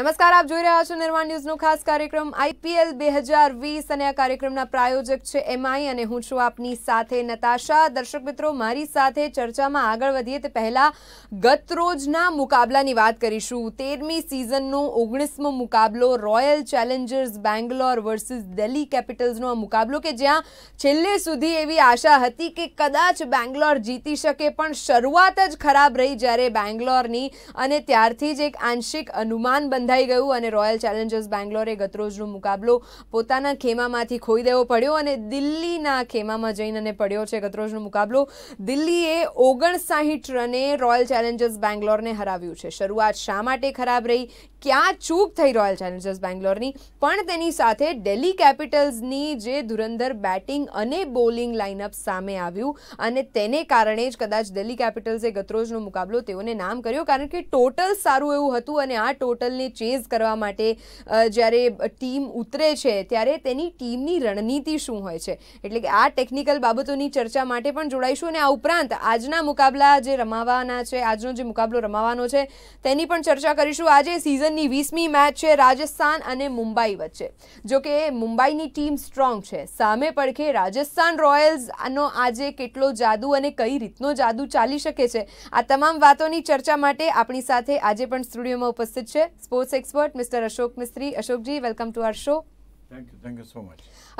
નમસ્કાર આપ જોઈ રહ્યા છો નિર્મન ન્યૂઝનો ખાસ કાર્યક્રમ IPL 2020 અને આ કાર્યક્રમના પ્રાયોજક છે MI અને હું છું આપની સાથે નતાશા દર્શક મિત્રો મારી સાથે ચર્ચામાં આગળ વધીએ તો પહેલા ગત રોજના મુકાબલાની વાત કરીશું 13મી સીઝનનો 19મો મુકાબલો Royal Challengers Bangalore versus Delhi કેપિટલ્સનો આ મુકાબલો કે જ્યાં છેલ્લે સુધી એવી આશા હતી કે કદાચ બેંગલોર જીતી શકે પણ શરૂઆત જ ખરાબ રહી જ્યારે બેંગલોરની અને ત્યારથી જ એક આંશિક અનુમાનબંધી બંધાઈ ગયું અને રોયલ ચેલેન્જર્સ બેંગ્લોરે ગતરોજનો મુકાબલો પોતાના ખેમામાંથી ખોઈ દેવો પડ્યો અને દિલ્હીના ખેમામાં જઈને પડ્યો છે ગતરોજનો મુકાબલો દિલ્હીએ ઓગણસાહીઠ રને રોયલ ચેલેન્જર્સ બેંગ્લોરને હરાવ્યું છે શરૂઆત શા માટે ખરાબ રહી ક્યાં ચૂક થઈ રોયલ ચેલેન્જર્સ બેંગ્લોરની પણ તેની સાથે ડેલી કેપિટલ્સની જે ધુરંધર બેટિંગ અને બોલિંગ લાઇનઅપ સામે આવ્યું અને તેને કારણે જ કદાચ દિલ્હી કેપિટલ્સે ગતરોજનો મુકાબલો તેઓને નામ કર્યો કારણ કે ટોટલ સારું એવું હતું અને આ ટોટલની ચેઝ કરવા માટે જ્યારે ટીમ ઉતરે છે ત્યારે તેની ટીમની રણનીતિ શું હોય છે એટલે કે આ ટેકનિકલ બાબતોની ચર્ચા માટે પણ જોડાઈશું અને આ ઉપરાંત આજના મુકાબલા જે રમાવાના છે આજનો જે મુકાબલો રમાવાનો છે તેની પણ ચર્ચા કરીશું આજે સિઝનની વીસમી મેચ છે રાજસ્થાન અને મુંબઈ વચ્ચે જો કે મુંબઈની ટીમ સ્ટ્રોંગ છે સામે પડખે રાજસ્થાન રોયલ્સનો આજે કેટલો જાદુ અને કઈ રીતનો જાદુ ચાલી શકે છે આ તમામ વાતોની ચર્ચા માટે આપણી સાથે આજે પણ સ્ટુડિયોમાં ઉપસ્થિત છે sport sports expert, Mr. Ashok Mistry. Ashokji, welcome to our show.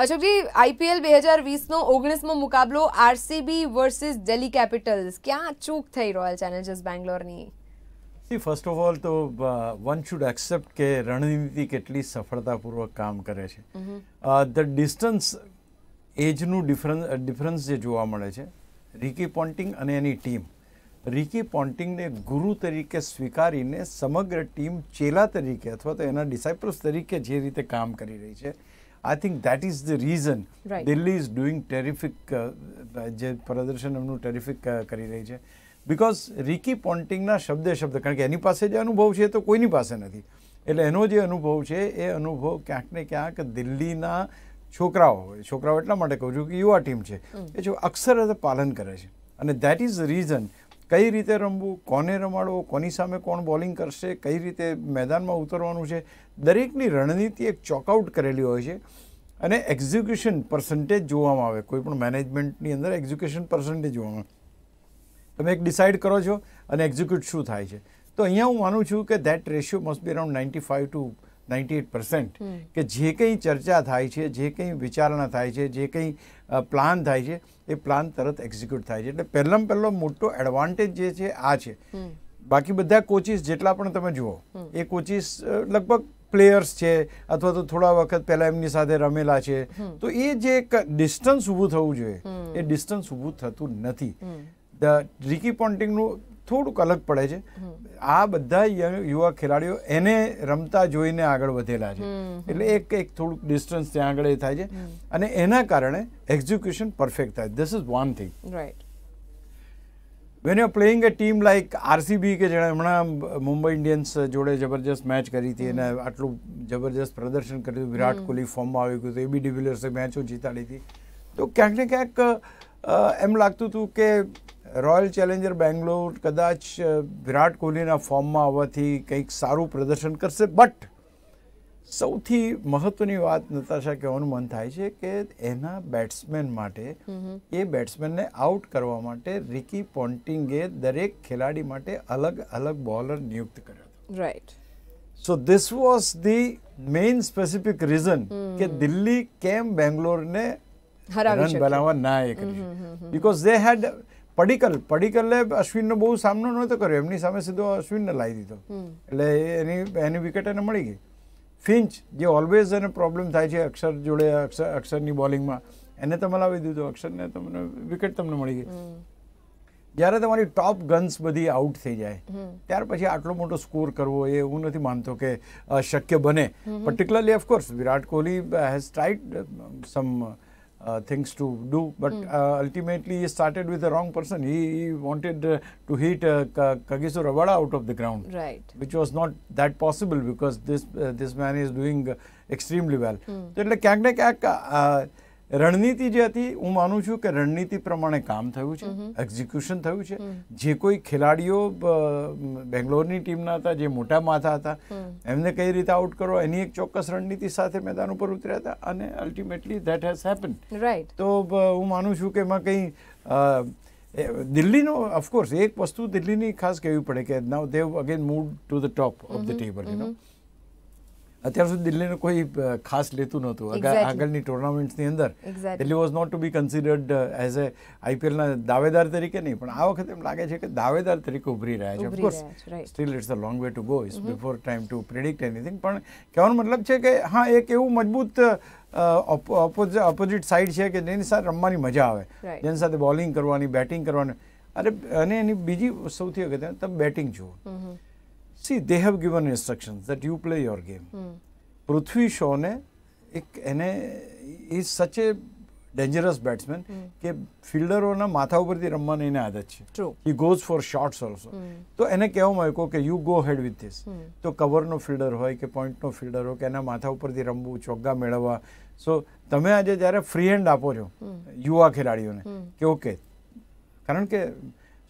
અશોકજી આઈપીએલ બે હજાર વીસનો ઓગણીસમો મુકાબલો આરસીબી વર્સિસ ડેલી કેપિટલ્સ ક્યાં ચૂક થઈ રોયલ ચેલેન્જર્સ બેંગ્લોરની સી ફર્સ્ટ ઓફ ઓલ તો વન શુડ એક્સેપ્ટ કે રણનીતિ કેટલી સફળતાપૂર્વક કામ કરે છે ધ ડિસ્ટન્સ એજનું ડિફરન્સ ડિફરન્સ જે જોવા મળે છે રિકી પોન્ટિંગ અને એની ટીમ રિકી પોન્ટિંગને ગુરુ તરીકે સ્વીકારીને સમગ્ર ટીમ ચેલા તરીકે અથવા તો એના ડિસાઇપલ્સ તરીકે જે રીતે કામ કરી રહી છે I think that is the reason Delhi is doing terrific જે પ્રદર્શન એમનું ટેરિફિક કરી રહી છે બિકોઝ રિકી પોન્ટિંગના શબ્દે શબ્દ કારણ કે એની પાસે જે અનુભવ છે એ તો કોઈની પાસે નથી એટલે એનો જે અનુભવ છે એ અનુભવ ક્યાંક ને ક્યાંક દિલ્હીના છોકરાઓ છોકરાઓ એટલા માટે કહું છું કે યુવા ટીમ છે એ જો અક્ષર પાલન કરે છે અને દેટ ઇઝ ધ રીઝન કઈ રીતે રમવું કોને રમાડવો કોની સામે કોણ બોલિંગ કરશે કઈ રીતે મેદાનમાં ઉતરવાનું છે દરેકની રણનીતિ એક ચોકઆઉટ કરેલી હોય છે અને એક્ઝિક્યુશન પર્સન્ટેજ જોવામાં આવે કોઈ પણ મેનેજમેન્ટની અંદર એક્ઝિક્યુશન પર્સન્ટેજ જોવામાં આવે તમે એક ડિસાઇડ કરો છો અને એક્ઝિક્યુટ શું થાય છે તો અહીંયા હું માનું છું કે that ratio must be around ninety five to ninety eight percent કે જે કંઈ ચર્ચા થાય છે જે કંઈ વિચારણા થાય છે જે કંઈ પ્લાન થાય છે એ પ્લાન તરત એક્ઝિક્યુટ થાય છે એટલે પહેલાં પહેલો મોટો એડવાન્ટેજ જે છે આ છે બાકી બધા કોચિસ જેટલા પણ તમે જુઓ એ કોચિસ લગભગ પ્લેયર્સ છે અથવા તો થોડા વખત પહેલાં એમની સાથે રમેલા છે તો એ જે ડિસ્ટન્સ ઊભું થવું જોઈએ એ ડિસ્ટન્સ ઊભું થતું નથી ધ રિકી પોન્ટિંગનું થોડુંક અલગ પડે છે આ બધા યુવા ખેલાડીઓ એને રમતા જોઈને આગળ વધેલા છે એટલે એક એક થોડુંક ડિસ્ટન્સ ત્યાં આગળ એ થાય છે અને એના કારણે એક્ઝિક્યુશન પરફેક્ટ થાય this is one thing right when you playing a team like RCB કે જેણે હમણાં મુંબઈ ઇન્ડિયન્સ જોડે જબરજસ્ત મેચ કરી હતી અને આટલું જબરજસ્ત પ્રદર્શન કર્યું વિરાટ કોહલી ફોર્મમાં આવી ગયું હતું એબી ડિવિલિયર્સે મેચો જીતાડી હતી તો ક્યાંક ને ક્યાંક એમ લાગતું હતું કે રોયલ ચેલેન્જર બેંગ્લોર કદાચ વિરાટ કોહલીના ફોર્મમાં આવવાથી કંઈક સારું પ્રદર્શન કરશે બટ સૌથી મહત્વની વાત નતાશા કહેવાનું મન થાય છે કે એના બેટ્સમેન માટે એ બેટ્સમેનને આઉટ કરવા માટે રિકી પોન્ટિંગે દરેક ખેલાડી માટે અલગ અલગ બોલર નિયુક્ત કર્યો હતો right so this was the main specific reason કે દિલ્હી કેમ બેંગ્લોરને રન બનાવવા ના એક બિકોઝ દે હેડ પડીકલ પડિકલે અશ્વિનનો બહુ સામનો નહોતો કર્યો એમની સામે સીધો અશ્વિનને લાવી દીધો એટલે એની એની વિકેટ એને મળી ગઈ ફિન્ચ જે ઓલવેઝ એને પ્રોબ્લેમ થાય છે અક્ષર જોડે અક્ષર અક્ષરની બોલિંગમાં એને તમે લાવી દીધું અક્ષરને તમને વિકેટ તમને મળી ગઈ જ્યારે તમારી ટોપ ગન્સ બધી આઉટ થઈ જાય ત્યાર પછી આટલો મોટો સ્કોર કરવો એ હું નથી માનતો કે શક્ય બને particularly of course Virat Kohli has tried some uh, things to do. But mm. uh, ultimately, he started with the wrong person. He, he wanted uh, to hit uh, Kagiso Ravada out of the ground, right? Which was not that possible because this uh, this man is doing uh, extremely well. Mm. So, like Kagnek રણનીતિ જે હતી હું માનું છું કે રણનીતિ પ્રમાણે કામ થયું છે એક્ઝિક્યુશન થયું છે જે કોઈ ખેલાડીઓ બેંગ્લોરની ટીમના હતા જે મોટા માથા હતા એમને કઈ રીતે આઉટ કરો એની એક ચોક્કસ રણનીતિ સાથે મેદાન ઉપર ઉતર્યા હતા અને ultimately that has happen right તો હું માનું છું કે એમાં કંઈ દિલ્હીનો ઓફકોર્સ એક વસ્તુ દિલ્હીની ખાસ કહેવી પડે કે now they again move to the top of the table you know અત્યાર સુધી દિલ્હીને કોઈ ખાસ લેતું નહોતું આગળની ટુર્નામેન્ટ્સની અંદર Delhi was not to be considered as a આઈપીએલના દાવેદાર તરીકે નહીં પણ આ વખતે એમ લાગે છે કે દાવેદાર તરીકે ઉભરી રહ્યા છે of course still it's a long way to go is before time to predict anything પણ કહેવાનો મતલબ છે કે હા એક એવું મજબૂત ઓપોઝિટ સાઈડ છે કે જેની સાથે રમવાની મજા આવે જેની સાથે બોલિંગ કરવાની બેટિંગ કરવાની અરે અને એની બીજી સૌથી અગત્ય તમે બેટિંગ જુઓ mm-hmm. See they have given instruction that you play your game Prithvi શોને એક એને ઇઝ સચ એ ડેન્જરસ બેટ્સમેન કે ફિલ્ડરોના માથા ઉપરથી રમવાની એને આદત છે he goes for shorts also તો એને કહેવામાં આવ્યું કે you go head with this તો કવરનો ફિલ્ડર હોય કે પોઈન્ટનો ફિલ્ડર હોય કે એના માથા ઉપરથી રમવું ચોગ્ગા મેળવવા સો તમે આજે જ્યારે ફ્રી હેન્ડ આપો છો યુવા ખેલાડીઓને કે ઓકે કારણ કે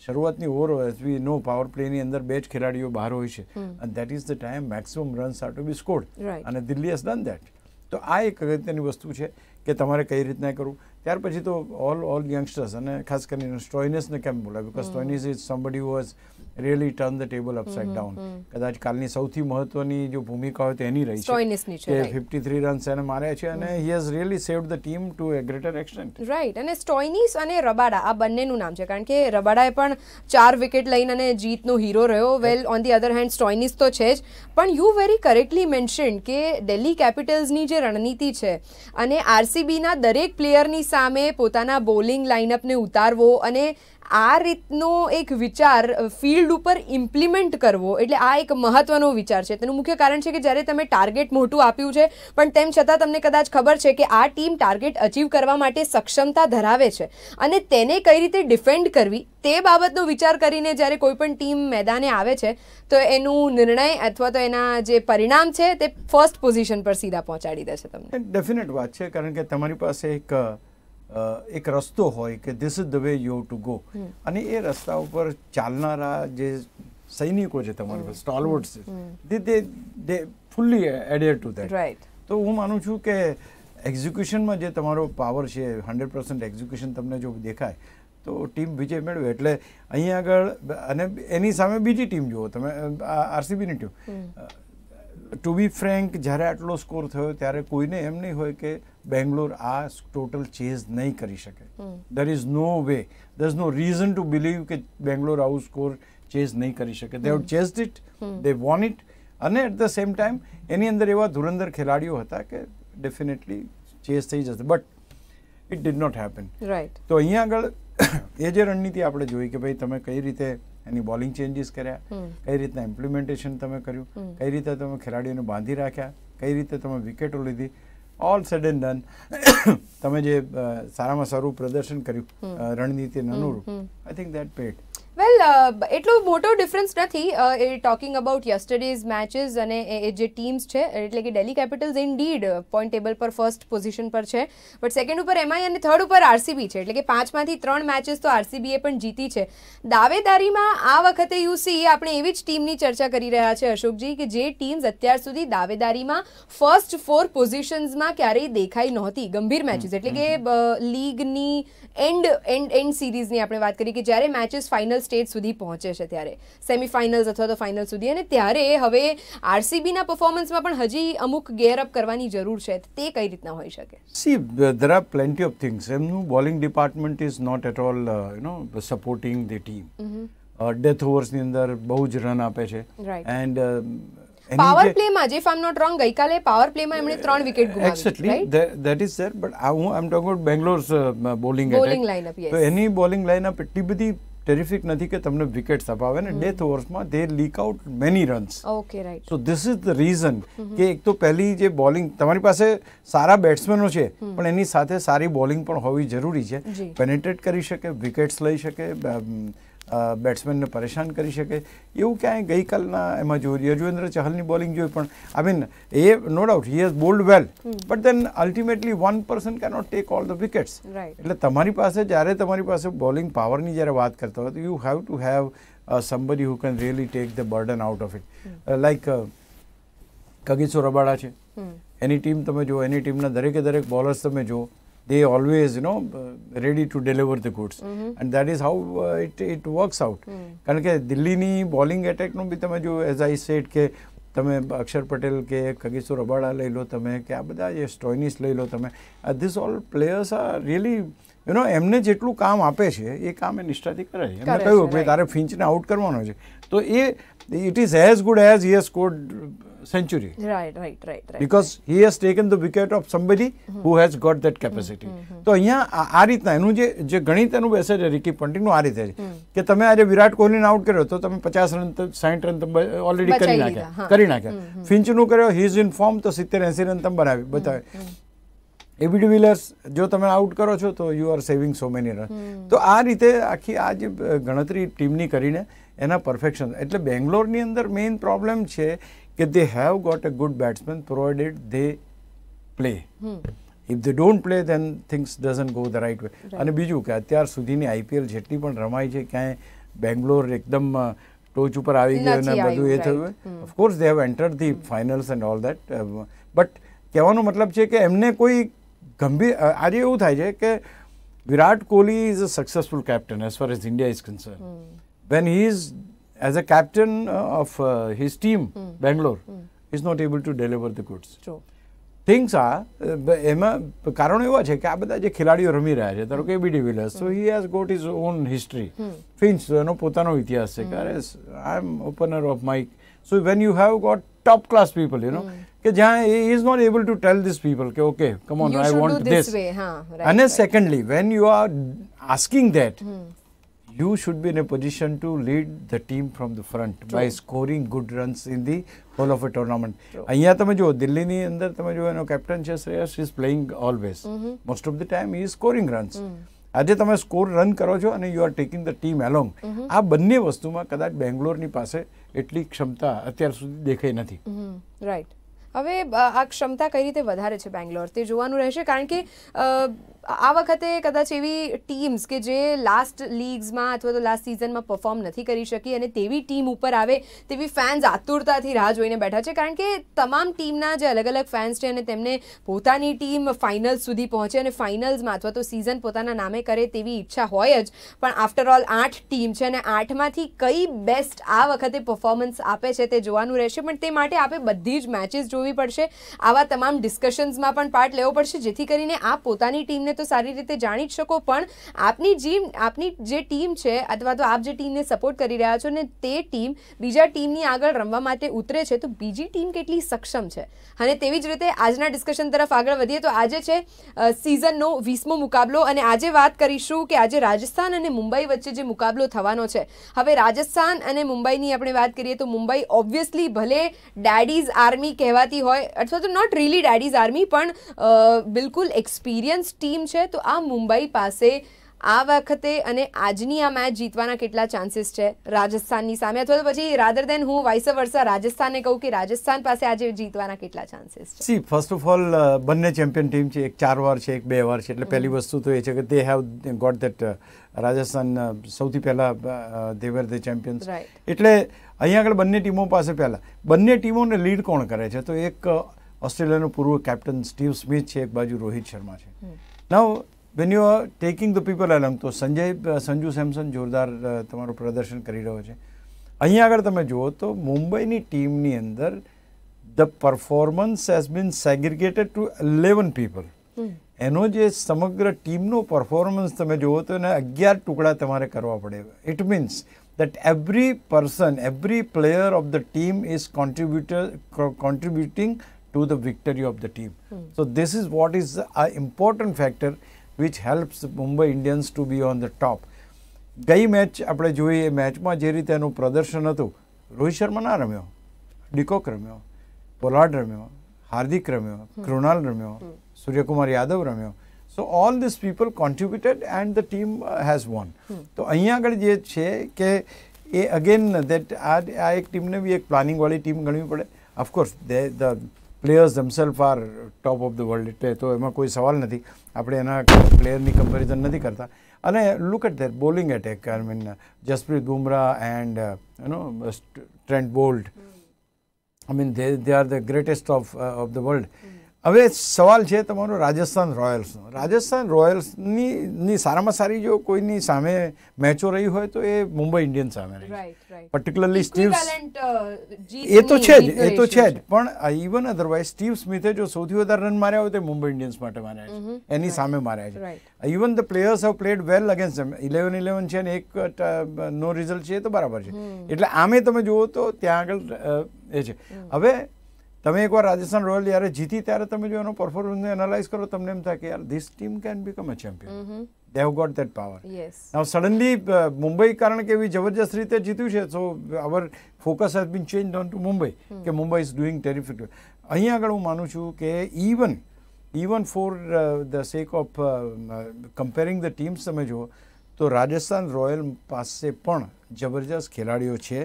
શરૂઆતની over as we know power પ્લેની અંદર બે જ ખેલાડીઓ બહાર હોય છે અને that is the time maximum runs are to be scored અને દિલ્હી હેઝ ડન દેટ તો આ એક અગત્યની વસ્તુ છે કે તમારે કઈ રીતના કરવું ત્યાર પછી તો ઓલ ઓલ યંગસ્ટર્સ અને ખાસ કરીને સ્ટોઇનસને કેમ બોલાય because Stoinis is somebody was really turn the table upside down કદાચ કાલની સૌથી મહત્વની જો ભૂમિકા હોય તો એની રહી છે ફિફ્ટી થ્રી રન્સ એને માર્યા છે અને he has really saved the team to a greater extent right અને સ્ટોઇનિસ અને રબાડા આ બંનેનું નામ છે કારણ કે રબાડાએ પણ ચાર વિકેટ લઈને અને જીતનો હીરો રહ્યો well on the other hand Stoinis તો છે જ પણ યુ વેરી કરેક્ટલી મેન્શન કે દિલ્હી કેપિટલ્સની જે રણનીતિ છે અને આરસીબીના દરેક પ્લેયરની સામે પોતાના બોલિંગ લાઇનઅપને ઉતારવો અને આ રીતનો એક વિચાર ફિલ્ડ ઉપર ઇમ્પ્લિમેન્ટ કરવો એટલે આ એક મહત્ત્વનો વિચાર છે તેનું મુખ્ય કારણ છે કે જ્યારે તમે ટાર્ગેટ મોટું આપ્યું છે પણ તેમ છતાં તમને કદાચ ખબર છે કે આ ટીમ ટાર્ગેટ અચીવ કરવા માટે સક્ષમતા ધરાવે છે અને તેને કઈ રીતે ડિફેન્ડ કરવી તે બાબતનો વિચાર કરીને જ્યારે કોઈપણ ટીમ મેદાને આવે છે તો એનું નિર્ણય અથવા તો એના જે પરિણામ છે તે ફર્સ્ટ પોઝિશન પર સીધા પહોંચાડી દે છે તમને ડેફિનેટ વાત છે કારણ કે તમારી પાસે એક એક રસ્તો હોય કે this is the way you to go અને એ રસ્તા ઉપર ચાલનારા જે સૈનિકો છે તમારી પાસે સ્ટોલવર્ડ છે તે they fully adhere to that right તો હું માનું છું કે એક્ઝિક્યુશનમાં જે તમારો પાવર છે હંડ્રેડ પર્સન્ટ એક્ઝિક્યુશન તમને જો દેખાય તો ટીમ વિજય મેળવે એટલે અહીંયા આગળ અને એની સામે બીજી ટીમ જુઓ તમે આરસીબીની ટીમ ટુ બી ફ્રેન્ક જ્યારે આટલો સ્કોર થયો ત્યારે કોઈને એમ નહીં હોય કે બેંગ્લોર આ ટોટલ ચેઝ નહીં કરી શકે there is no way there is no reason to believe કે બેંગ્લોર આવું સ્કોર ચેઝ નહીં કરી શકે they have chase it they won it અને એટ ધ સેમ ટાઈમ એની અંદર એવા ધુરંધર ખેલાડીઓ હતા કે ડેફિનેટલી ચેઝ થઈ જશે but it did not happen right તો અહીંયા આગળ એ જે રણનીતિ આપણે જોઈ કે ભાઈ તમે કઈ રીતે એની બોલિંગ ચેન્જીસ કર્યા કઈ રીતના ઇમ્પ્લિમેન્ટેશન તમે કર્યું કઈ રીતે તમે ખેલાડીઓને બાંધી રાખ્યા કઈ રીતે તમે વિકેટો લીધી ઓલ સેડ ડન તમે જે સારામાં સારું પ્રદર્શન કર્યું રણનીતિ અનુરૂપ I think that pet well uh, એટલો મોટો ડિફરન્સ નથી એ ટોકિંગ અબાઉટ યસ્ટરડેઝ મેચીસ અને એ જે ટીમ્સ છે એટલે કે Delhi Capitals indeed point table પર ફર્સ્ટ પોઝિશન પર છે બટ સેકન્ડ ઉપર એમઆઈ અને થર્ડ ઉપર આરસીબી છે એટલે કે પાંચમાંથી ત્રણ મેચીસ તો આરસીબીએ પણ જીતી છે દાવેદારીમાં આ વખતે યુસી e આપણે એવી જ ટીમની ચર્ચા કરી રહ્યા છે અશોકજી કે જે ટીમ્સ અત્યાર સુધી દાવેદારીમાં ફર્સ્ટ ફોર પોઝિશન્સમાં ક્યારેય દેખાઈ નહોતી ગંભીર મેચીસ એટલે કે લીગની એન્ડ એન્ડ એન્ડ સિરીઝની આપણે વાત કરી કે જ્યારે મેચિસ ફાઇનલ્સ સ્ટેજ સુધી પહોંચે છે ત્યારે સેમિફાઇનલ્સ અથવા તો ફાઇનલ સુધી અને ત્યારે હવે આરસીબીના પરફોર્મન્સમાં પણ હજી અમુક ગેરઅપ કરવાની જરૂર છે તે કઈ રીતના હોઈ શકે see there are plenty of things એમનું bowling department is not at all you know supporting the team death ઓવર્સની અંદર બહુ જ રન આપે છે એન્ડ પાવર પ્લેમાં જે ફાર્મ નોટ રોંગ ગઈકાલે પાવર પ્લેમાં એમણે ત્રણ વિકેટ ગુમાવી exactly that is there but હું I am talk about Bangalore's bowling bowling lineup yes તો એની બોલિંગ લાઇનઅપ એટલી બધી terrific નથી કે તમને વિકેટ્સ અપાવે ને ડેથ ઓવર્સમાં they leak out many runs okay right so this is the reason કે એક તો પહેલી જે બોલિંગ તમારી પાસે સારા બેટ્સમેનો છે પણ એની સાથે સારી બોલિંગ પણ હોવી જરૂરી છે પેનેટ્રેટ કરી શકે વિકેટ્સ લઈ શકે બેટ્સમેનને પરેશાન કરી શકે એવું ક્યાંય ગઈકાલના એમાં જોયું યજુવેન્દ્ર ચહલની બોલિંગ જોઈ પણ આઈ મીન એ no doubt he has bowled well but then ultimately one person can not take all the wickets એટલે તમારી પાસે જ્યારે તમારી પાસે બોલિંગ પાવરની જ્યારે વાત કરતા હોય તો you have to have somebody who can really take the burden out of it like Kagiso Rabada છે એની ટીમ તમે જુઓ એની ટીમના દરેકે દરેક બોલર્સ તમે જુઓ they always you know ready to deliver the goods mm-hmm. and that is how uh, it it works out hmm. કારણ કે દિલ્હીની બોલિંગ એટેકનું બી તમે જો એઝ આઈ સેડ કે તમે અક્ષર પટેલ કે ખગીસુર રબાડા લઈ લો તમે કે આ બધા જે સ્ટોઇનિસ લઈ લો તમે this all players are really you know એમને જેટલું કામ આપે છે એ કામ એ નિષ્ઠાથી કરે છે એમને કહ્યું કે તારે ફિન્ચને આઉટ કરવાનો છે તો એ it is as good as he has scored century. Right, right, right, right. Because right. he has taken the wicket of somebody mm -hmm. who has got that mm-hmm, capacity. Mm -hmm. તો અહીંયા આ રીતના એનું જે જે ગણિત એનું બેસે છે રિકી પંટિંગનું આ રીતે છે કે તમે આજે વિરાટ કોહલીને આઉટ કર્યો તો તમે પચાસ રન સાઠ રન તમે ઓલરેડી કરી નાખ્યા કરી નાખ્યા ફિન્ચનું કર્યો હી ઇઝ ઇન ફોર્મ તો સિત્તેર એંસી રન તમે બનાવી બતાવે એબી ડિવિલર્સ જો તમે આઉટ કરો છો તો you are saving so many run તો આ રીતે આખી આ જે ગણતરી ટીમની કરીને એના પરફેક્શન એટલે બેંગ્લોરની અંદર મેઇન પ્રોબ્લેમ છે કે they have got a good batsman provided they play if they don't play then things doesn't go the right way અને બીજું કે અત્યાર સુધીની આઈપીએલ જેટલી પણ રમાય છે ક્યાંય બેંગ્લોર એકદમ ટોચ ઉપર આવી ગયું અને બધું એ થયું of course they have entered the finals and all that but કહેવાનો મતલબ છે કે એમને કોઈ ગંભીર આજે એવું થાય છે કે Virat Kohli is a successful captain as far as India is concern when he is as a captain of his team, mm. Bangalore, mm. is not able to deliver the goods. True. Things આ એમાં કારણ એવા છે કે આ બધા જે ખેલાડીઓ રમી રહ્યા છે ધારો કે A B de Villiers so he has got is on history Finch એનો પોતાનો ઇતિહાસ છે કે I am opener of mike so when you have got top class people you know કે જ્યાં he is not able to tell this people કે okay come on I want this અને secondly when you are asking that you should be in a position to lead the team from the front True. by scoring good runs in the whole of a tournament અહીંયા તમે જો દિલ્હીની અંદર તમે જો એનો captain છે Shreyas is playing always most of the time is scoring runs આજે તમે સ્કોર રન કરો છો અને you are taking the team along આ બંને વસ્તુમાં કદાચ બેંગ્લોરની પાસે એટલી ક્ષમતા અત્યાર સુધી દેખાઈ નથી રાઈટ mm-hmm. હવે આ ક્ષમતા કઈ રીતે વધારે છે બેંગ્લોર તે જોવાનું રહેશે કારણ કે આ વખતે કદાચ એવી ટીમ્સ કે જે લાસ્ટ લીગ્સમાં અથવા તો લાસ્ટ સિઝનમાં પરફોર્મ નથી કરી શકી અને તેવી ટીમ ઉપર આવે તેવી ફેન્સ આતુરતાથી રાહ જોઈને બેઠા છે કારણ કે તમામ ટીમના જે અલગ અલગ ફેન્સ છે અને તેમને પોતાની ટીમ ફાઇનલ સુધી પહોંચે અને ફાઇનલ્સમાં અથવા તો સિઝન પોતાના નામે કરે તેવી ઈચ્છા હોય જ પણ આફ્ટર ઓલ આઠ ટીમ છે અને આઠમાંથી કઈ બેસ્ટ આ વખતે પરફોર્મન્સ આપે છે તે જોવાનું રહેશે પણ તે માટે આપણે બધી જ મેચિસ જોવી પડશે આવા તમામ ડિસ્કશન્સમાં પણ પાર્ટ લેવો પડશે જેથી કરીને આ પોતાની ટીમને એને તો સારી રીતે જાણી જ શકો પણ આપની જીમ આપની જે ટીમ છે અથવા તો આપ જે ટીમને સપોર્ટ કરી રહ્યા છો ને તે ટીમ બીજા ટીમની આગળ રમવા માટે ઉતરે છે તો બીજી ટીમ કેટલી સક્ષમ છે અને તેવી જ રીતે આજના ડિસ્કશન તરફ આગળ વધીએ તો આજે છે સિઝનનો વીસમો મુકાબલો અને આજે વાત કરીશું કે આજે રાજસ્થાન અને મુંબઈ વચ્ચે જે મુકાબલો થવાનો છે હવે રાજસ્થાન અને મુંબઈની આપણે વાત કરીએ તો મુંબઈ ઓબ્વિયસલી ભલે ડેડીઝ આર્મી કહેવાતી હોય અથવા તો નોટ રીલી ડેડીઝ આર્મી પણ બિલકુલ એક્સપિરિયન્સ ટીમ ટીમ છે તો આ મુંબઈ પાસે આ વખતે અને આજની આ મેચ જીતવાના કેટલા ચાન્સીસ છે રાજસ્થાનની સામે અથવા તો પછી રાધર દેન હું વાઇસ વર્ષા રાજસ્થાનને કહું કે રાજસ્થાન પાસે આજે જીતવાના કેટલા ચાન્સીસ છે સી ફર્સ્ટ ઓફ ઓલ બંને ચેમ્પિયન ટીમ છે એક ચાર વાર છે એક બે વાર છે એટલે પહેલી વસ્તુ તો એ છે કે they have got that Rajasthan સૌથી પહેલાં દેવર ધ ચેમ્પિયન્સ એટલે અહીંયા આગળ બંને ટીમો પાસે પહેલાં બંને ટીમોને લીડ કોણ કરે છે તો એક ઓસ્ટ્રેલિયાનો પૂર્વ કેપ્ટન સ્ટીવ સ્મિથ છે એક બાજુ રોહિત શર્મા છે Now, when you are taking the people along, તો સંજય સંજુ સેમસન જોરદાર તમારું પ્રદર્શન કરી રહ્યો છે અહીંયા આગળ તમે જુઓ તો મુંબઈની ટીમની અંદર the performance has been segregated to eleven people એનો જે સમગ્ર ટીમનો પરફોર્મન્સ તમે જુઓ તો એને અગિયાર ટુકડા તમારે કરવા પડે it means that every person every player of the team is contributor contributing to the victory of the team. Mm. So this is what is an important factor which helps Mumbai Indians to be on the top. ગઈ match આપણે જોઈએ એ મેચમાં જે રીતે એનું પ્રદર્શન હતું રોહિત શર્મા ના રમ્યો ડિકોક રમ્યો પોલાર્ડ રમ્યો હાર્દિક રમ્યો hmm. કૃણાલ રમ્યો hmm. સૂર્યકુમાર યાદવ રમ્યો so all this people contributed and the team has won તો અહીંયા આગળ જે છે કે એ અગેન દેટ આ આ એક ટીમને બી એક પ્લાનિંગવાળી ટીમ ગણવી પડે of course they the players themselves are top of the world એટલે તો એમાં કોઈ સવાલ નથી આપણે એના પ્લેયરની કમ્પેરિઝન નથી કરતા અને look at their bowling attack I mean Jasprit Bumrah and you know Trent Boult I mean they they are the greatest of of the world હવે સવાલ છે તમારો રાજસ્થાન રોયલ્સનો રાજસ્થાન રોયલ્સની સારામાં સારી જો કોઈની સામે મેચો રહી હોય તો એ મુંબઈ ઇન્ડિયન્સ સામે રહી પર્ટિક્યુલરલી સ્ટીવ એ તો છે જ એ તો છે જ પણ ઇવન અધરવાઇઝ સ્ટીવ સ્મિથે જો સૌથી વધારે રન માર્યા હોય તો મુંબઈ ઇન્ડિયન્સ માટે માર્યા છે એની સામે માર્યા છે even the players have played well against એમ ઇલેવન ઇલેવન છે ને એક નો રિઝલ્ટ છે એ તો બરાબર છે એટલે આમે તમે જુઓ તો ત્યાં આગળ એ છે હવે તમે એકવાર રાજસ્થાન રોયલ જ્યારે જીતી ત્યારે તમે જો એનો પરફોર્મન્સને એનાલાઇઝ કરો તમને એમ થાય કે યાર this team can become a champion they have got that power now suddenly Mumbai કારણ કે એવી જબરજસ્ત રીતે જીત્યું છે so our focus has been change on to Mumbai કે મુંબઈ ઇઝ ડુઈંગ ટેરિફિક અહીં આગળ હું માનું છું કે even even for the sake of comparing the teams તમે જુઓ તો રાજસ્થાન રોયલ પાસે પણ જબરજસ્ત ખેલાડીઓ છે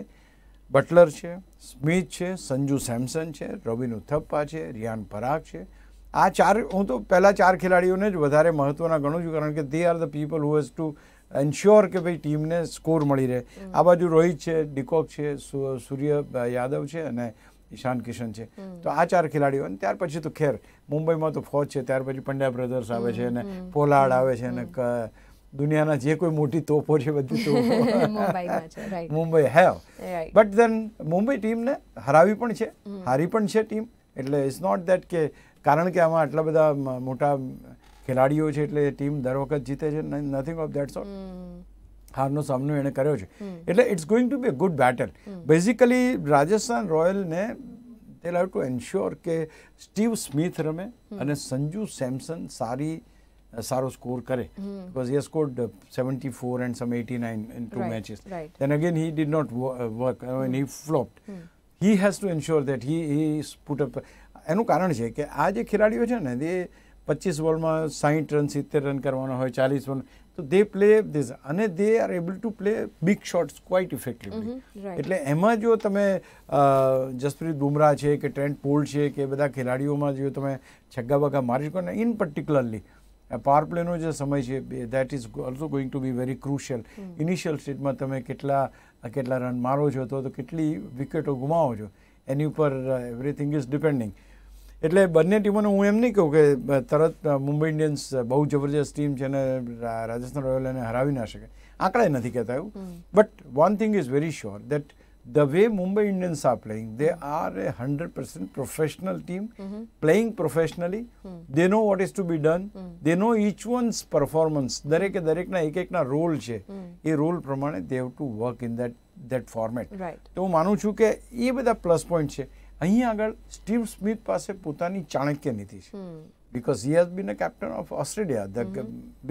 બટલર છે સ્મિથ છે સંજુ સેમસન છે રવિન ઉથપ્પા છે રિયાન પરાગ છે આ ચાર હું તો પહેલાં ચાર ખેલાડીઓને જ વધારે મહત્ત્વના ગણું છું કારણ કે they are the people who has to ensure કે ભાઈ ટીમને સ્કોર મળી રહે આ બાજુ રોહિત છે ડિકોક છે સૂર્ય યાદવ છે અને ઈશાન કિશન છે તો આ ચાર ખેલાડીઓ અને ત્યાર પછી તો ખેર મુંબઈમાં તો ફોજ છે ત્યાર પછી પંડ્યા બ્રધર્સ આવે છે અને પોલાડ આવે છે અને દુનિયાના જે કોઈ મોટી તોપો છે બધી તોપો Mumbai have but then Mumbai ટીમને હરાવી પણ છે હારી પણ છે ટીમ એટલે ઇટ્સ નોટ દેટ કે કારણ કે આમાં આટલા બધા મોટા ખેલાડીઓ છે એટલે ટીમ દર વખત જીતે છે નથિંગ ઓફ દેટ સોર્ટ હારનો સામનો એણે કર્યો છે એટલે it's going to be a good battle basically Rajasthan રોયલને દે લાવ ટુ એન્શ્યોર કે સ્ટીવ સ્મિથ રમે અને સંજુ સેમસન સારી સારો સ્કોર કરે because he scored seventy four and some eighty nine in two matches then again he did not work and he flopped he has to ensure that he he put up એનું કારણ છે કે આ જે ખેલાડીઓ છે ને તે પચીસ બોલમાં સાઠ રન સિત્તેર રન કરવાના હોય ચાલીસ બોલ તો દે પ્લે ધીસ અને they are able to play big shots quite effectively એટલે એમાં જો તમે જસપ્રીત બુમરાહ છે કે ટ્રેન્ડ પોલ છે કે બધા ખેલાડીઓમાં જો તમે છગ્ગા બગા મારી શકો ને ઇન પર્ટિક્યુલરલી પાવર પ્લેનો જે સમય છે that is also going to be very crucial initial સ્ટેજમાં તમે કેટલા કેટલા રન મારો છો તો કેટલી વિકેટો ગુમાવો છો એની ઉપર એવરીથિંગ ઇઝ ડિપેન્ડિંગ એટલે બંને ટીમોને હું એમ નહીં કહું કે તરત મુંબઈ ઇન્ડિયન્સ બહુ જબરજસ્ત ટીમ છે અને રાજસ્થાન રોયલ એને હરાવી ના શકે આંકડા નથી કહેતા એવું but one thing is very sure that the way Mumbai Indians are playing, they are a hundred percent professional team, mm-hmm. playing professionally. Mm. They know what is to be done. Mm. They know each one's performance. દરેકે દરેકના એક એકના role છે એ role પ્રમાણે they have to work in that that format તો હું માનું છું કે એ બધા પ્લસ પોઈન્ટ છે અહીં આગળ સ્ટીવ સ્મિથ પાસે પોતાની ચાણક્ય નીતિ છે because he has been a captain of Australia the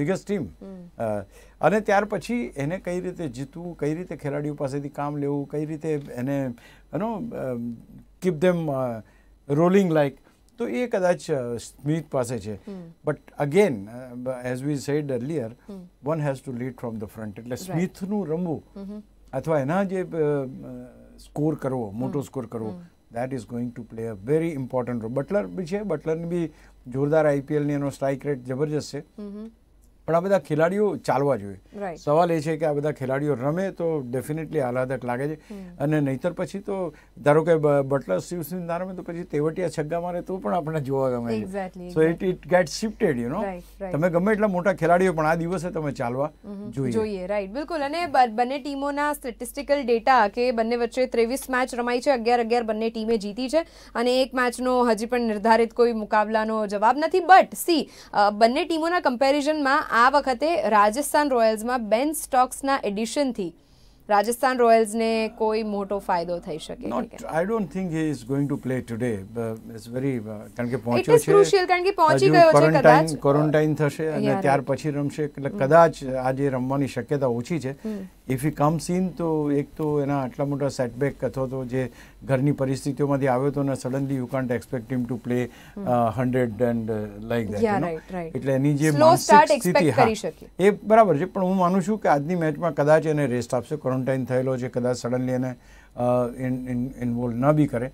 biggest team અને ત્યાર પછી એને કઈ રીતે જીતવું કઈ રીતે ખેલાડીઓ પાસેથી કામ લેવું કઈ રીતે એને no keep them rolling like તો એ કદાચ uh, સ્મિથ પાસે છે but again as we said earlier one has to lead from the front એટલે સ્મિથનું રમવું mm-hmm. અથવા એના જે સ્કોર uh, uh, કરવો મોટો સ્કોર mm. કરવો mm. That is going to play a very important role Buttler બી છે બટલરની બી જોરદાર આઈપીએલની એનો સ્ટ્રાઇક રેટ જબરજસ્ત છે પણ આ બધા ખેલાડીઓ ચાલવા જોઈએ સવાલ એ છે કે આ બધા ખેલાડીઓ રમે તો ડેફિનેટલી આહલાદક લાગે છે અને નહીતર પછી તો ધારો કે બટલર સ્ટીવસ્મિથ ના રમે તો પછી તેવટિયા છગ્ગા મારે તો પણ આપણને જોવા ગમે છે so it it get shifted you know તમે ગમે એટલા મોટા ખેલાડીઓ પણ આ દિવસે તમે ચાલવા જોઈએ જોઈએ રાઈટ બિલકુલ અને બંને ટીમોના સ્ટેટિસ્ટિકલ ડેટા કે બંને વચ્ચે ત્રેવીસ મેચ રમાઈ છે અગિયાર અગિયાર બંને ટીમે જીતી છે અને એક મેચનો હજી પણ નિર્ધારિત કોઈ મુકાબલાનો જવાબ નથી બટ સી બંને ટીમોના કમ્પેરિઝનમાં આ વખતે રાજસ્થાન રોયલ્સમાં બેન સ્ટોક્સના એડિશનથી રાજસ્થાન રોયલ્સને કોઈ મોટો ફાયદો થઈ શકે I don't think he is going to play today it's very કારણ કે પહોંચ્યો છે ક્રુશિયલ કારણ કે પહોંચી ગયો છે કદાચ ક્વોરન્ટાઇન થશે અને ત્યાર પછી રમશે એટલે કદાચ આજે રમવાની શક્યતા ઓછી છે ઇફ હી કમ્સ સીન તો એક તો એના આટલા મોટા સેટબેક અથવા તો જે ઘરની પરિસ્થિતિઓમાંથી આવ્યો તો ને suddenly you can't expect him to play hundred and like એટલે એની જે માનસિક સ્થિતિ એ બરાબર છે પણ હું માનું છું કે આજની મેચમાં કદાચ એને રેસ્ટ આપશે ક્વોરન્ટાઇન થયેલો છે કદાચ સડનલી એને uh, in, in, involved ન બી કરે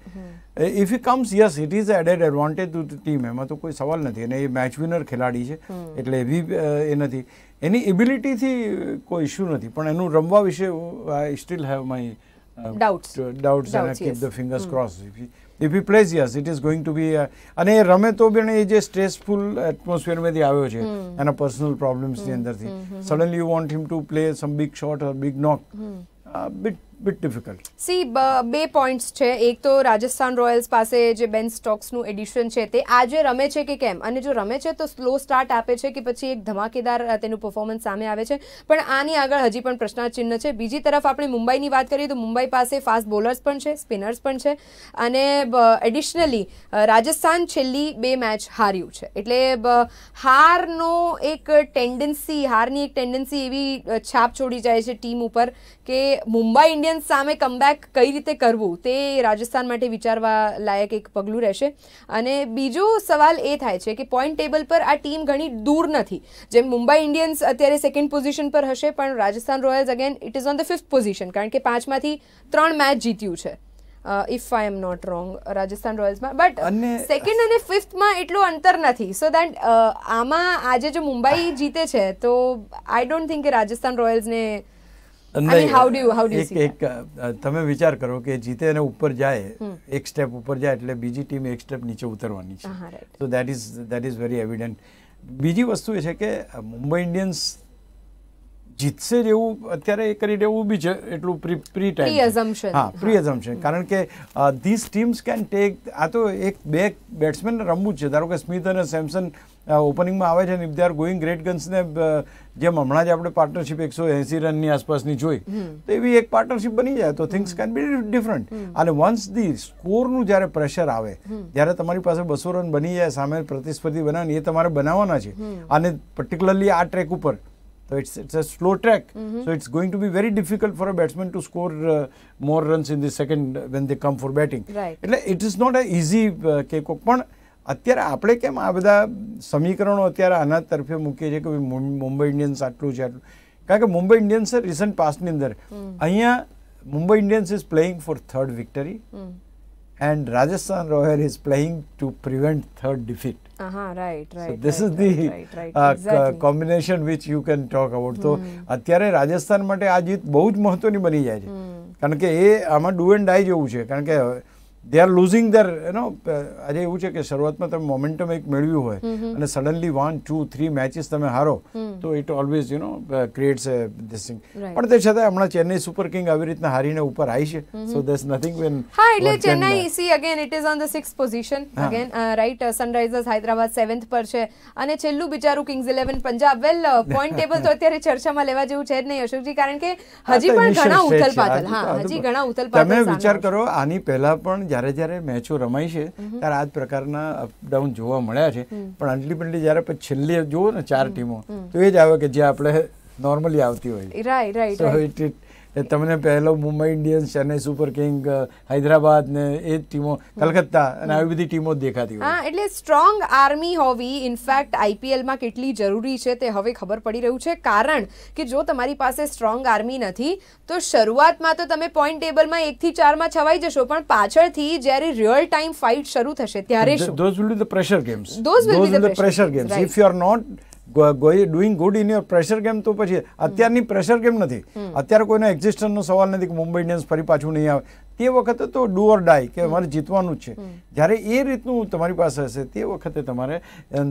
if it comes yes it is added advantage to team એમાં તો કોઈ સવાલ નથી અને એ મેચ વિનર ખેલાડી છે એટલે એવી uh, એ નથી એની એબિલિટીથી uh, કોઈ ઇશ્યુ નથી પણ એનું રમવા વિશે I still have my doubts uh, doubts and yes. keep the fingers mm. crossed if he, if he plays yes it is અને એ રમે તો પણ એ જે સ્ટ્રેસફુલ એટમોસ્ફિયરમાંથી આવ્યો છે એના પર્સનલ પ્રોબ્લેમ્સની અંદરથી suddenly you want him to play some big shot big knock bit bit difficult. See બે પોઈન્ટ્સ છે એક તો રાજસ્થાન રોયલ્સ પાસે જે બેન સ્ટોક્સનું એડિશન છે તે આજે રમે છે કે કેમ અને જો રમે છે તો સ્લો સ્ટાર્ટ આપે છે કે પછી એક ધમાકેદાર તેનું પરફોર્મન્સ સામે આવે છે પણ આની આગળ હજી પણ પ્રશ્નાચિહ્ન છે બીજી તરફ આપણે મુંબઈની વાત કરીએ તો મુંબઈ પાસે ફાસ્ટ બોલર્સ પણ છે સ્પિનર્સ પણ છે અને એડિશનલી રાજસ્થાન છેલ્લી બે મેચ હાર્યું છે એટલે હારનો એક ટેન્ડન્સી હારની એક ટેન્ડન્સી એવી છાપ છોડી જાય છે ટીમ ઉપર કે મુંબઈ ઇન્ડિયન ચેમ્પિયન્સ સામે કમબેક કઈ રીતે કરવું તે રાજસ્થાન માટે વિચારવા લાયક એક પગલું રહેશે અને બીજો સવાલ એ થાય છે કે પોઈન્ટ ટેબલ પર આ ટીમ ઘણી દૂર નથી જેમ મુંબઈ ઇન્ડિયન્સ અત્યારે સેકન્ડ પોઝિશન પર હશે પણ Rajasthan Royals again it is on the fifth position કારણ કે પાંચમાંથી ત્રણ મેચ જીત્યું છે if I am not wrong Rajasthan રોયલ્સમાં બટ સેકન્ડ અને ફિફ્થમાં એટલું અંતર નથી સો દેટ આમાં આજે જો મુંબઈ જીતે છે તો આઈ ડોન્ટ થિંક કે રાજસ્થાન રોયલ્સને એક તમે વિચાર કરો કે જીતે અને ઉપર જાય એક સ્ટેપ ઉપર જાય એટલે બીજી ટીમ એક સ્ટેપ નીચે ઉતરવાની છે તો that is that is very evident બીજી વસ્તુ એ છે કે મુંબઈ ઇન્ડિયન્સ જીતશે જેવું અત્યારે એ કરી દેવું બી છે એટલું પ્રી પ્રી ટાઈમ હા પ્રી એઝમ્પશન કારણ કે ધીસ ટીમ્સ કેન ટેક આ તો એક બે બેટ્સમેનને રમવું જ છે ધારો કે સ્મિથ અને સેમસન ઓપનિંગમાં આવે છે ને if they are going great ગન્સને જેમ હમણાં જ આપણે પાર્ટનરશિપ એકસો એંસી રનની આસપાસની જોઈ તો એવી એક પાર્ટનરશિપ બની જાય તો થિંગ્સ કેન બી ડિફરન્ટ અને વન્સ ધી સ્કોરનું જ્યારે પ્રેશર આવે જ્યારે તમારી પાસે બસો રન બની જાય સામે પ્રતિસ્પર્ધી બનાવે એ તમારે બનાવવાના છે અને પર્ટિક્યુલરલી આ ટ્રેક ઉપર So it's it's a slow track. Mm -hmm. So it's going to be very difficult for a batsman to score uh, more runs in the second when they come for batting. Right. એટલે it is not a easy કેકો પણ અત્યારે આપણે કેમ આ બધા સમીકરણો અત્યારે આના તરફે મૂકીએ છીએ કે મુંબઈ ઇન્ડિયન્સ આટલું છે આટલું કારણ કે મુંબઈ ઇન્ડિયન્સ રિસન્ટ પાસ્ટની અંદર અહીંયા Mumbai Indians is playing for third victory and Rajasthan Royal is playing to prevent third defeat. Uh -huh, right, right. So this right, is the right, right, uh, exactly. combination which you can talk about. તો અત્યારે રાજસ્થાન માટે આ જીત બહુ જ મહત્વની બની જાય છે કારણ કે એ આમાં ડુ એન્ડ ડાય જેવું છે કારણ કે દે આર લુઝિંગ દેર એનો આજે એવું છે કે શરૂઆતમાં તમે મોમેન્ટમ એક મેળવ્યું હોય અને suddenly one two three matches તમે હારો તો it always you know creates a this thing પણ તે છતાં હમણાં ચેન્નઈ સુપર કિંગ આવી રીતના હારીને ઉપર આવી છે સો ધેસ નથિંગ વેન હા એટલે Chennai uh, see again it is on the six position again right Sunrisers Hyderabad seventh પર છે અને છેલ્લું બિચારું Kings Eleven Punjab well point table તો અત્યારે ચર્ચામાં લેવા જેવું છે જ નહીં અશોકજી કારણ કે હજી પણ ઘણા ઉથલ હા હજી ઘણા ઉથલ તમે વિચાર કરો આની પહેલા પણ જ્યારે જ્યારે મેચો રમાઈ છે ત્યારે આ જ પ્રકારના અપડાઉન જોવા મળ્યા છે પણ અલ્ટિમેટલી જ્યારે છેલ્લે જુઓ ને ચાર ટીમો તો એ જ આવે કે જે આપણે નોર્મલી આવતી હોય રાઈટ રાઈટ તમને પહેલો Mumbai Indians Chennai Super King Hyderabad ને એ જ ટીમો કલકત્તા અને આવી બધી ટીમો દેખાતી હોય એટલે સ્ટ્રોંગ આર્મી હોવી ઇનફેક્ટ માં કેટલી જરૂરી છે તે હવે ખબર પડી રહ્યું છે કારણ કે જો તમારી પાસે સ્ટ્રોંગ આર્મી નથી તો શરૂઆતમાં તો તમે પોઈન્ટ ટેબલમાં એકથી માં છવાઈ જશો પણ પાછળથી જ્યારે રિયલ ટાઈમ ફાઇટ શરૂ થશે ત્યારે શું those will be the pressure games those will be the pressure games if you are not doing good in your pressure game તો પછી અત્યારની પ્રેશર કેમ નથી અત્યારે કોઈનો એક્ઝિસ્ટન્સનો સવાલ નથી કે મુંબઈ ઇન્ડિયન્સ ફરી પાછું નહીં આવે તે વખતે તો ડુઅર ડાય કે મારે જીતવાનું છે જ્યારે એ રીતનું તમારી પાસે હશે તે વખતે તમારે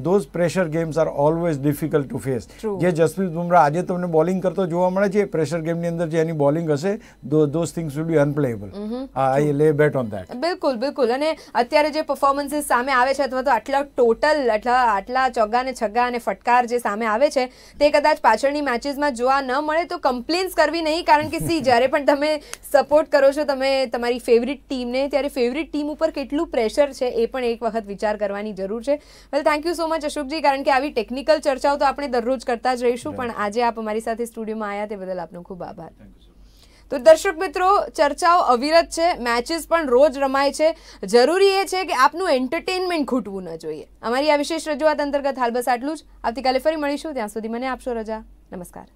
those pressure games are always difficult to face જે જસપ્રીત બુમરાહ આજે તમને બોલિંગ કરતો જોવા મળે છે પ્રેશર ગેમની અંદર જે એની બોલિંગ હશે those things will be unplayable I lay bet on that બિલકુલ બિલકુલ અને અત્યારે જે પરફોર્મન્સીસ સામે આવે છે અથવા તો આટલા ટોટલ એટલા આટલા ચોગ્ગા અને છગ્ગા અને ફટકાર જે સામે આવે છે તે કદાચ પાછળની મેચીસમાં જોવા ન મળે તો કમ્પ્લેન્સ કરવી નહીં કારણ કે સી જ્યારે પણ તમે સપોર્ટ કરો છો તમે તમારી ફેવરિટ ટીમને ત્યારે ફેવરિટ ટીમ ઉપર કેટલું પ્રેશર છે એ પણ એક વખત વિચાર કરવાની જરૂર છે well thank you so much Ashokji કારણ કે આવી ટેકનિકલ ચર્ચાઓ તો આપણે દરરોજ કરતા જ રહીશું પણ આજે આપ અમારી સાથે સ્ટુડિયોમાં આવ્યા તે બદલ આપનો ખૂબ આભાર તો દર્શક મિત્રો ચર્ચાઓ અવિરત છે મેચીસ પણ રોજ રમાય છે જરૂરી એ છે કે આપનું એન્ટરટેનમેન્ટ ખૂટવું ન જોઈએ અમારી આ વિશેષ રજૂઆત અંતર્ગત હાલ બસ આટલું જ આવતીકાલે ફરી મળીશું ત્યાં સુધી મને આપશો રજા નમસ્કાર